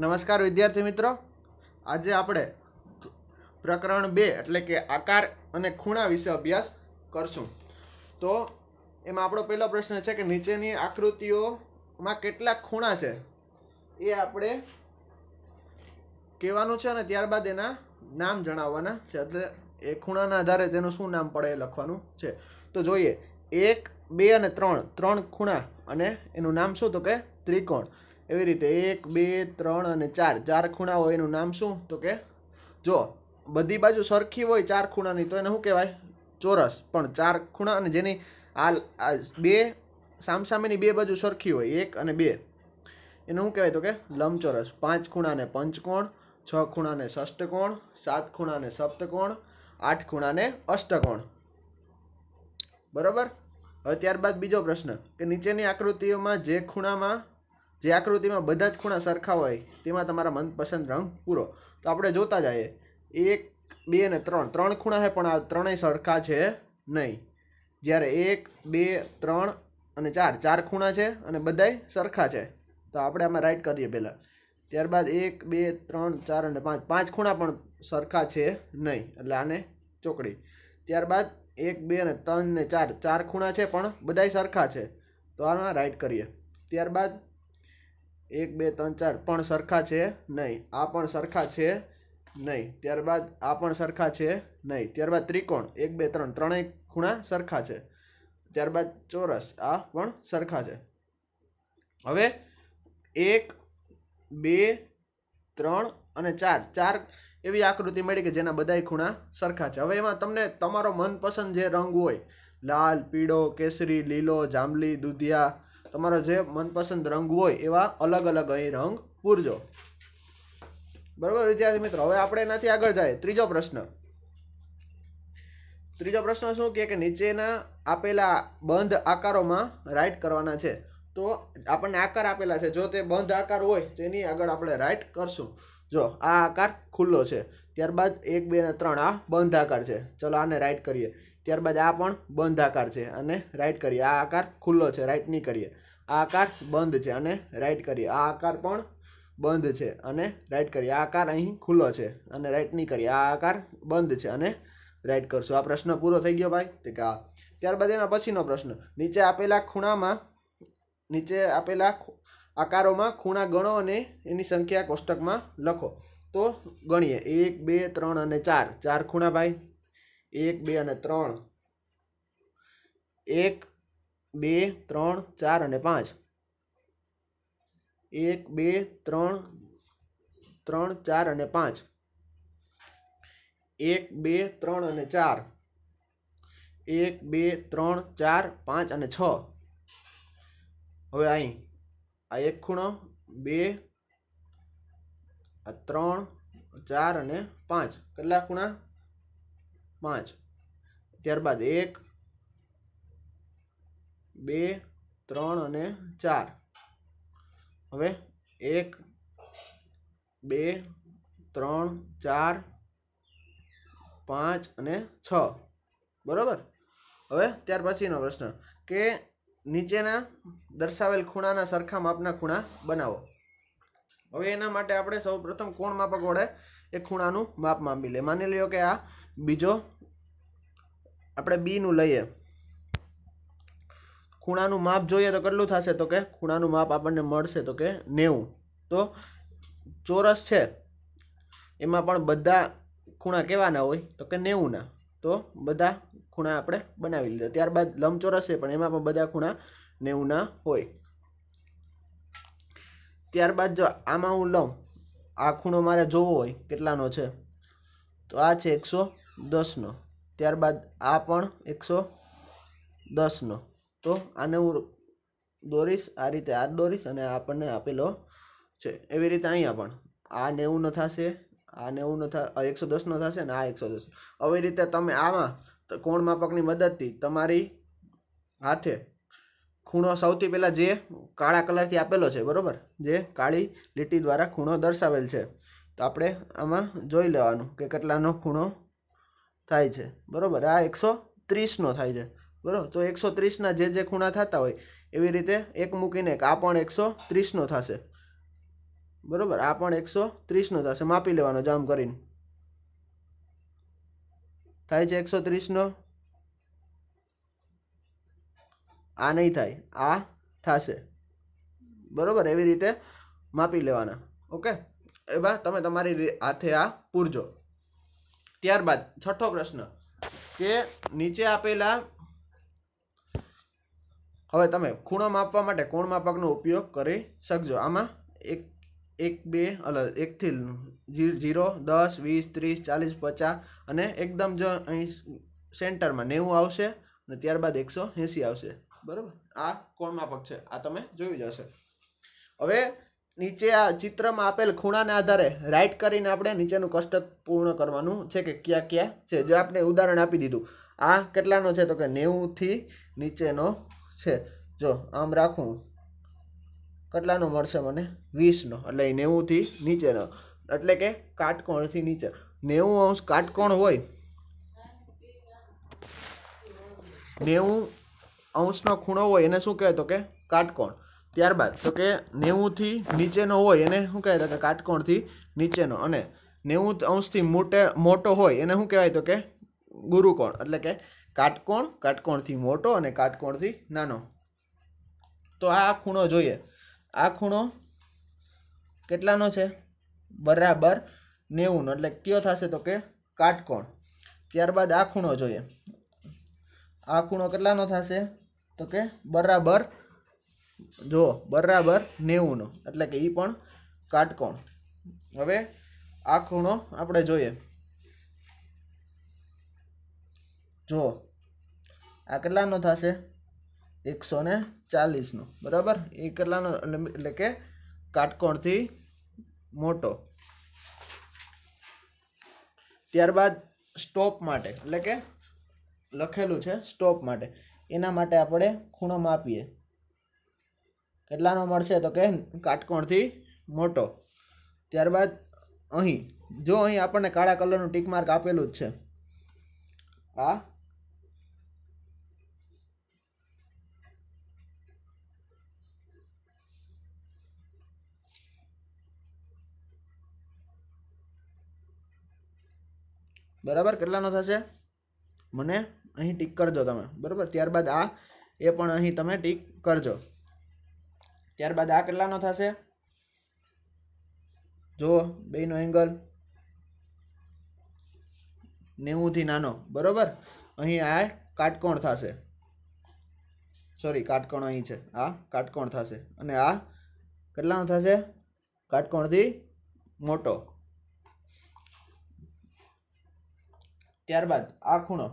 નમસ્કાર વિદ્યાર્થી મિત્રો આજે આપણે પ્રકરણ બે એટલે કે આકાર અને ખૂણા વિશે અભ્યાસ કરશું તો એમાં આપણો પહેલો પ્રશ્ન છે કે નીચેની આકૃતિઓમાં કેટલા ખૂણા છે એ આપણે કહેવાનું છે અને ત્યારબાદ એના નામ જણાવવાના છે એટલે એ ખૂણાના આધારે તેનું શું નામ પડે એ લખવાનું છે તો જોઈએ એક બે અને ત્રણ ત્રણ ખૂણા અને એનું નામ શું તો કે ત્રિકોણ એવી રીતે એક બે ત્રણ અને ચાર ચાર ખૂણા હોય એનું નામ શું તો કે જો બધી બાજુ સરખી હોય ચાર ખૂણાની તો એને શું કહેવાય ચોરસ પણ ચાર ખૂણા અને જેની આ બે સામસામેની બે બાજુ સરખી હોય એક અને બે એને શું કહેવાય તો કે લંબચોરસ પાંચ ખૂણાને પંચકોણ છ ખૂણાને ષષ્ઠકોણ સાત ખૂણાને સપ્તકોણ આઠ ખૂણાને અષ્ટકોણ બરાબર હવે ત્યારબાદ બીજો પ્રશ્ન કે નીચેની આકૃતિઓમાં જે ખૂણામાં જે આકૃતિમાં બધા જ ખૂણા સરખા હોય તેમાં તમારા મનપસંદ રંગ પૂરો તો આપણે જોતા જઈએ એક બે અને ત્રણ ત્રણ ખૂણા છે પણ આ ત્રણેય સરખા છે નહીં જ્યારે એક બે ત્રણ અને ચાર ચાર ખૂણા છે અને બધાય સરખા છે તો આપણે આમાં રાઈટ કરીએ પહેલાં ત્યારબાદ એક બે ત્રણ ચાર અને પાંચ પાંચ ખૂણા પણ સરખા છે નહીં એટલે આને ચોકડી ત્યારબાદ એક બે અને ત્રણ ને ચાર ચાર ખૂણા છે પણ બધાય સરખા છે તો આમાં રાઈટ કરીએ ત્યારબાદ એક બે ત્રણ ચાર પણ સરખા છે નહીં આ પણ સરખા છે નહીં ત્યારબાદ આ પણ સરખા છે નહીં ત્યારબાદ ત્રિકોણ એક બે ત્રણ ત્રણેય ખૂણા સરખા છે ત્યારબાદ ચોરસ આ પણ સરખા છે હવે એક બે ત્રણ અને ચાર ચાર એવી આકૃતિ મળી કે જેના બધાય ખૂણા સરખા છે હવે એમાં તમને તમારો મનપસંદ જે રંગ હોય લાલ પીળો કેસરી લીલો જાંબલી દુધિયા તમારો જે મનપસંદ રંગ હોય એવા અલગ અલગ અહીં રંગ પૂરજો બરાબર વિદ્યાર્થી મિત્રો હવે આપણે એનાથી આગળ જાય ત્રીજો પ્રશ્ન ત્રીજો પ્રશ્ન શું કે નીચેના આપેલા બંધ આકારોમાં રાઇટ કરવાના છે તો આપણને આકાર આપેલા છે જો તે બંધ આકાર હોય તેની આગળ આપણે રાઇટ કરશું જો આ આકાર ખુલ્લો છે ત્યારબાદ એક બે ને ત્રણ આ બંધ આકાર છે ચલો આને રાઇટ કરીએ ત્યારબાદ આ પણ બંધ આકાર છે અને રાઇટ કરીએ આ આકાર ખુલ્લો છે રાઇટ નહીં કરીએ આ આકાર બંધ છે અને રાઈટ કરીએ આ આકાર પણ બંધ છે અને રાઈટ કરીએ આ આકાર અહીં ખુલ્લો છે અને રાઈટ નહીં કરીએ આ આકાર બંધ છે અને રાઈટ કરશું આ પ્રશ્ન પૂરો થઈ ગયો ભાઈ તે કે આ ત્યારબાદ એના પછીનો પ્રશ્ન નીચે આપેલા ખૂણામાં નીચે આપેલા આકારોમાં ખૂણા ગણો અને એની સંખ્યા કોષ્ટકમાં લખો તો ગણીએ એક બે ત્રણ અને ચાર ચાર ખૂણા ભાઈ એક બે અને ત્રણ એક બે ત્રણ ચાર અને પાંચ એક બે ત્રણ ત્રણ ચાર અને પાંચ એક બે ત્રણ અને ચાર એક બે ત્રણ ચાર પાંચ અને છ હવે અહીં આ એક ખૂણો બે આ ત્રણ ચાર અને પાંચ કેટલા ખૂણા પાંચ ત્યારબાદ એક બે ત્રણ અને ચાર હવે એક બે ત્રણ ચાર પાંચ અને છ બરાબર હવે ત્યાર પછીનો પ્રશ્ન કે નીચેના દર્શાવેલ ખૂણાના સરખા માપના ખૂણા બનાવો હવે એના માટે આપણે સૌ પ્રથમ કોણ માપક વડે એ ખૂણાનું માપ માપી લે માની લ્યો કે આ બીજો આપણે બીનું લઈએ ખૂણાનું માપ જોઈએ તો કેટલું થશે તો કે ખૂણાનું માપ આપણને મળશે તો કે નેવું તો ચોરસ છે એમાં પણ બધા ખૂણા કેવાના હોય તો કે નેવુંના તો બધા ખૂણા આપણે બનાવી લીધા ત્યારબાદ લંબચોરસ છે પણ એમાં પણ બધા ખૂણા નેવુંના હોય ત્યારબાદ જો આમાં હું લઉં આ ખૂણો મારે જોવો હોય કેટલાનો છે તો આ છે એકસો દસનો ત્યારબાદ આ પણ એકસો દસનો તો આને હું દોરીશ આ રીતે આ દોરીશ અને આપણને આપેલો છે એવી રીતે અહીંયા પણ આ નેવું ન થશે આ નેવું ન થા એકસો દસનો થશે ને આ એકસો દસ આવી રીતે તમે આમાં કોણ માપકની મદદથી તમારી હાથે ખૂણો સૌથી પહેલાં જે કાળા કલરથી આપેલો છે બરાબર જે કાળી લીટી દ્વારા ખૂણો દર્શાવેલ છે તો આપણે આમાં જોઈ લેવાનું કે કેટલાનો ખૂણો થાય છે બરાબર આ એકસો ત્રીસનો થાય છે બરાબર તો એકસો ત્રીસના જે જે ખૂણા થતા હોય એવી રીતે એક મૂકીને આ પણ એકસો ત્રીસનો થશે બરાબર આ પણ એકસો ત્રીસનો થશે માપી લેવાનો જામ કરીને થાય છે એકસો ત્રીસનો આ નહીં થાય આ થશે બરાબર એવી રીતે માપી લેવાના ઓકે એવા તમે તમારી હાથે આ પૂરજો ત્યારબાદ છઠ્ઠો પ્રશ્ન કે નીચે આપેલા હવે તમે ખૂણો માપવા માટે કોણ માપકનો ઉપયોગ કરી શકજો આમાં એક એક બે અલગ એકથી જીરો દસ વીસ ત્રીસ ચાલીસ પચાસ અને એકદમ જો અહીં સેન્ટરમાં નેવું આવશે અને ત્યારબાદ એકસો એંસી આવશે બરાબર આ કોણ માપક છે આ તમે જોયું જશે હવે નીચે આ ચિત્રમાં આપેલ ખૂણાના આધારે રાઇટ કરીને આપણે નીચેનું કષ્ટક પૂર્ણ કરવાનું છે કે ક્યાં ક્યાં છે જે આપણે ઉદાહરણ આપી દીધું આ કેટલાનો છે તો કે નેવુંથી નીચેનો છે જો આમ રાખું કેટલાનો મળશે મને વીસનો એટલે એ નેવુંથી નીચેનો એટલે કે કાટકોણથી નીચે નેવું અંશ કાટકોણ હોય નેવું અંશનો ખૂણો હોય એને શું કહે તો કે કાટકોણ ત્યારબાદ તો કે નેવુંથી નીચેનો હોય એને શું કહે તો કે કાટકોણથી નીચેનો અને નેવું અંશથી મોટે મોટો હોય એને શું કહેવાય તો કે ગુરુકોણ એટલે કે કાટકોણ કાટકોણથી મોટો અને કાટકોણથી નાનો તો આ ખૂણો જોઈએ આ ખૂણો કેટલાનો છે બરાબર નેવુંનો એટલે કયો થશે તો કે કાટકોણ ત્યારબાદ આ ખૂણો જોઈએ આ ખૂણો કેટલાનો થશે તો કે બરાબર જો બરાબર નેવુંનો એટલે કે એ પણ કાટકોણ હવે આ ખૂણો આપણે જોઈએ જો આ કેટલાનો થશે એકસો ને ચાલીસનો બરાબર એ કેટલાનો એટલે કે કાટકોણથી મોટો ત્યારબાદ સ્ટોપ માટે એટલે કે લખેલું છે સ્ટોપ માટે એના માટે આપણે ખૂણો માપીએ કેટલાનો મળશે તો કે કાટકોણથી મોટો ત્યારબાદ અહીં જો અહીં આપણને કાળા કલરનું ટીક માર્ક આપેલું જ છે આ બરાબર કેટલાનો થશે મને અહીં ટીક કરજો તમે બરાબર ત્યારબાદ આ એ પણ અહીં તમે ટીક કરજો ત્યારબાદ આ કેટલાનો થશે જુઓ બેનો એંગલ નેવુંથી નાનો બરાબર અહીં આ કાટકોણ થશે સોરી કાટકોણ અહીં છે આ કાટકોણ થશે અને આ કેટલાનો થશે કાટકોણથી મોટો ત્યારબાદ આ ખૂણો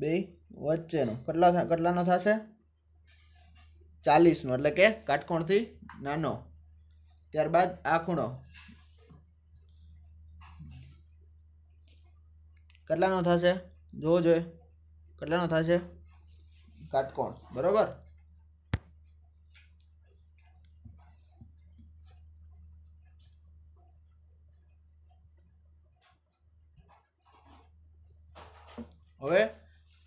બે વચ્ચેનો કેટલા કેટલાનો થશે ચાલીસનો એટલે કે કાટકોણથી નાનો ત્યારબાદ આ ખૂણો કેટલાનો થશે જોવો જોઈએ કેટલાનો થશે કાટકોણ બરાબર હવે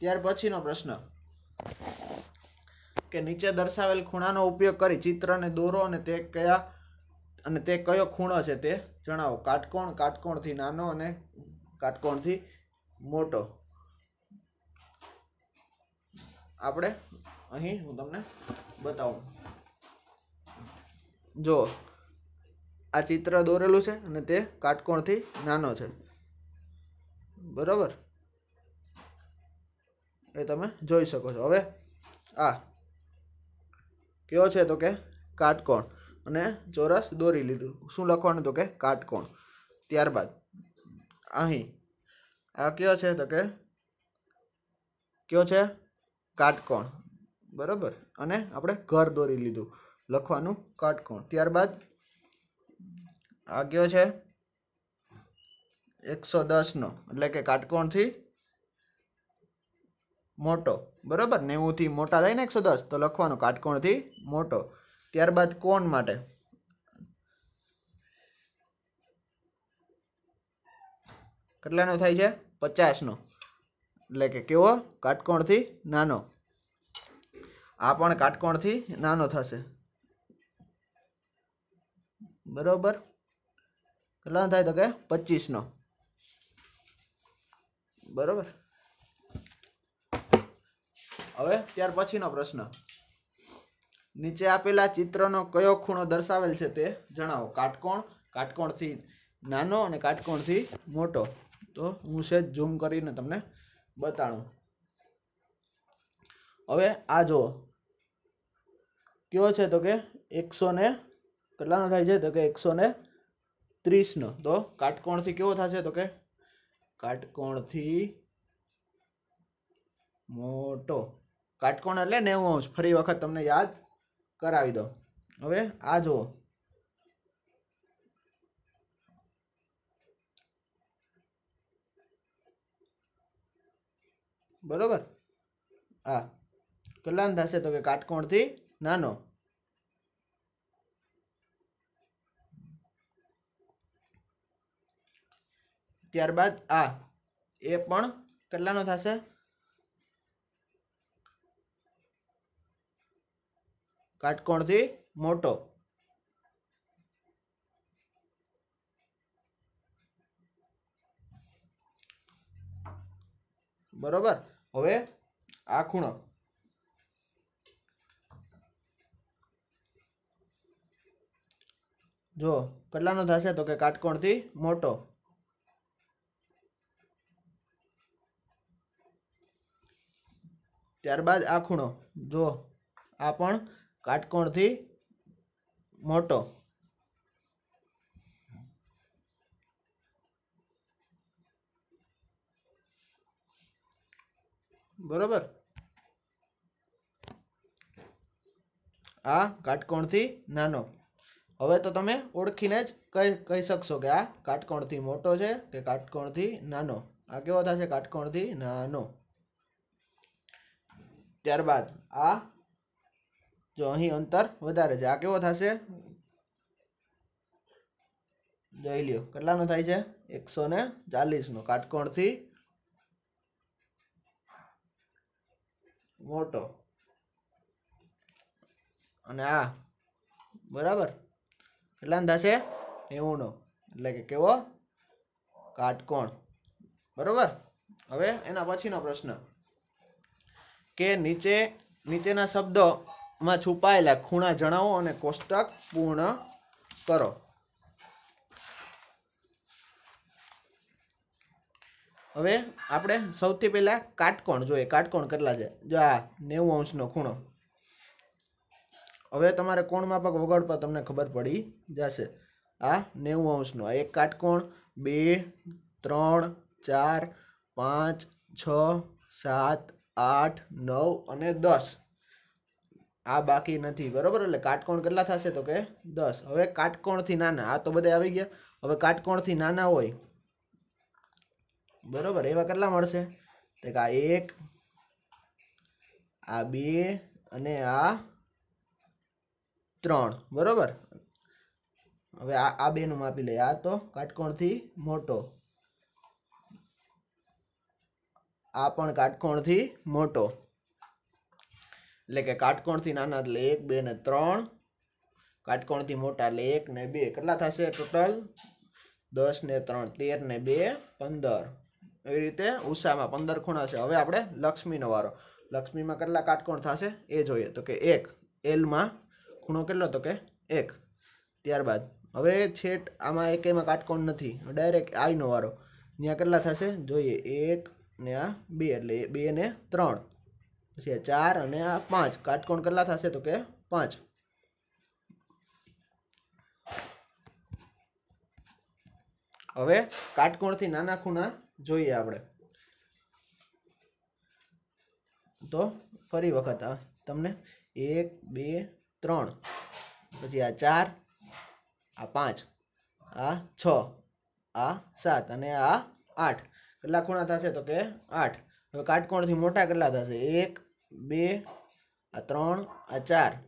ત્યાર પછીનો પ્રશ્ન કે નીચે દર્શાવેલ ખૂણાનો ઉપયોગ કરી ચિત્રને દોરો અને તે કયા અને તે કયો ખૂણો છે તે જણાવો કાટકોણ કાટકોણથી નાનો અને કાટકોણથી મોટો આપણે અહીં હું તમને બતાવું જો આ ચિત્ર દોરેલું છે અને તે કાટકોણથી નાનો છે બરાબર એ તમે જોઈ શકો છો હવે આ કયો છે તો કે કાટકોણ અને ચોરસ દોરી લીધું શું લખવાનું તો કે કાટકોણ ત્યારબાદ અહીં આ કયો છે તો કે કયો છે કાટકોણ બરાબર અને આપણે ઘર દોરી લીધું લખવાનું કાટકોણ ત્યારબાદ આ કયો છે એકસો દસનો એટલે કે કાટકોણથી મોટો બરાબર નેવુંથી મોટા થઈને એકસો દસ તો લખવાનો કાટકોણથી મોટો ત્યારબાદ કોણ માટે કેટલાનો થાય છે પચાસનો એટલે કે કેવો કાટકોણથી નાનો આ પણ કાટકોણથી નાનો થશે બરોબર કેટલાનો થાય તો કે પચીસનો બરોબર હવે ત્યાર પછીનો પ્રશ્ન નીચે આપેલા ચિત્રનો કયો ખૂણો દર્શાવેલ છે તે જણાવો કાટકોણ કાટકોણથી નાનો અને કાટકોણથી મોટો તો હું છે ઝૂમ કરીને તમને બતાડું હવે આ જુઓ કયો છે તો કે એકસો ને કેટલાનો થાય છે તો કે એકસો ને ત્રીસનો તો કાટકોણથી કેવો થશે તો કે કાટકોણથી મોટો કાટકોણ એટલે નેવું અંશ ફરી વખત તમને યાદ કરાવી દો હવે આ જુઓ બરોબર હા કેટલાને થશે તો કે કાટકોણથી નાનો ત્યારબાદ આ એ પણ કેટલાનો થશે કાટકોણથી મોટો બરોબર હવે આ ખૂણો જો કેટલાનો થશે તો કે કાટકોણથી મોટો ત્યારબાદ આ ખૂણો જો આ પણ काटकोण थी मोटो बरोबर आ काटकोण थी नानो હવે તો તમે ઓળખીને જ કહી કહી શકશો કે આ કાટકોણથી મોટો છે કે કાટકોણથી નાનો આ કેવો થા છે કાટકોણથી નાનો ત્યાર બાદ આ જો અહીં અંતર વધારે છે આ કેવો થશે જોઈ લ્યો કેટલાનો થાય છે એકસો ને ચાલીસનો કાટકોણથી મોટો અને આ બરાબર કેટલાનો થશે એવુંનો એટલે કે કેવો કાટકોણ બરાબર હવે એના પછીનો પ્રશ્ન કે નીચે નીચેના શબ્દો માં છુપાયેલા ખૂણા જણાવો અને કોષ્ટક પૂર્ણ કરો હવે આપણે સૌથી પહેલાં કાટકોણ જોઈએ કાટકોણ કેટલા છે જો આ નેવું અંશનો ખૂણો હવે તમારે કોણ માપક વગર પર તમને ખબર પડી જશે આ નેવું અંશનો આ એક કાટકોણ બે ત્રણ ચાર પાંચ છ સાત આઠ નવ અને દસ આ બાકી નથી બરાબર એટલે કાટકોણ કેટલા થશે તો કે દસ હવે કાટકોણથી નાના આ તો બધા આવી ગયા હવે કાટકોણથી નાના હોય બરાબર એવા કેટલા મળશે તો કે આ એક આ બે અને આ ત્રણ બરાબર હવે આ આ બેનું માપી લઈએ આ તો કાટકોણથી મોટો આ પણ કાટકોણથી મોટો એટલે કે કાટકોણથી નાના એટલે એક બે ને ત્રણ કાટકોણથી મોટા એટલે એક ને બે કેટલા થશે ટોટલ દસ ને ત્રણ તેર ને બે પંદર એવી રીતે ઉષામાં પંદર ખૂણા છે હવે આપણે લક્ષ્મીનો વારો લક્ષ્મીમાં કેટલા કાટકોણ થશે એ જોઈએ તો કે એક એલમાં ખૂણો કેટલો તો કે એક ત્યારબાદ હવે છેટ આમાં એક એમાં કાટકોણ નથી ડાયરેક્ટ આઈનો વારો ત્યાં કેટલા થશે જોઈએ એક ને આ બે એટલે બે ને ત્રણ પછી આ ચાર અને આ પાંચ કાટકોણ કેટલા થશે તો કે પાંચ હવે કાટકોણથી નાના ખૂણા જોઈએ આપણે તો ફરી વખત તમને એક બે ત્રણ પછી આ ચાર આ પાંચ આ છ આ સાત અને આ આઠ કેટલા ખૂણા થશે તો કે આઠ હવે કાટકોણથી મોટા કેટલા થશે એક बे चार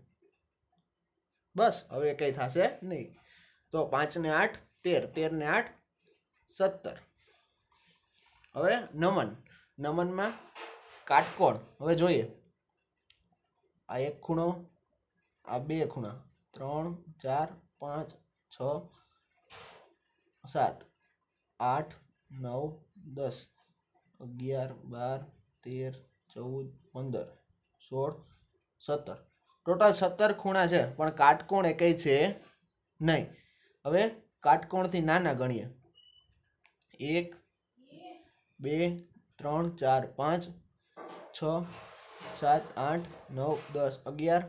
बस हम कई था नहीं तो पांच ने आठ तेर तेर ने आठ सत्तर हमें नमन नमन में काटकोण हमें जो है आ एक खूणो आ बे खूणा त्र चार पांच छ सात आठ नौ दस अगियार बार तेर ચૌદ પંદર સોળ સત્તર ટોટલ સત્તર ખૂણા છે પણ કાટકોણ એ કંઈ છે નહીં હવે કાટકોણથી નાના ગણીએ એક બે ત્રણ ચાર પાંચ છ સાત આઠ નવ દસ અગિયાર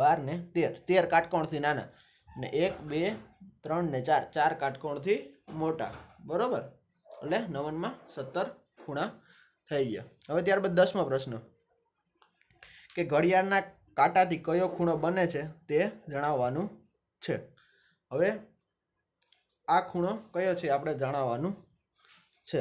બાર ને તેર તેર કાટકોણથી નાના ને એક બે ત્રણ ને ચાર ચાર કાટકોણથી મોટા બરાબર એટલે નવનમાં સત્તર ખૂણા થઈ ગયા હવે ત્યારબાદ દસમો પ્રશ્ન કે ઘડિયાળના કાંટાથી કયો ખૂણો બને છે તે જણાવવાનું છે હવે આ ખૂણો કયો છે આપણે જણાવવાનું છે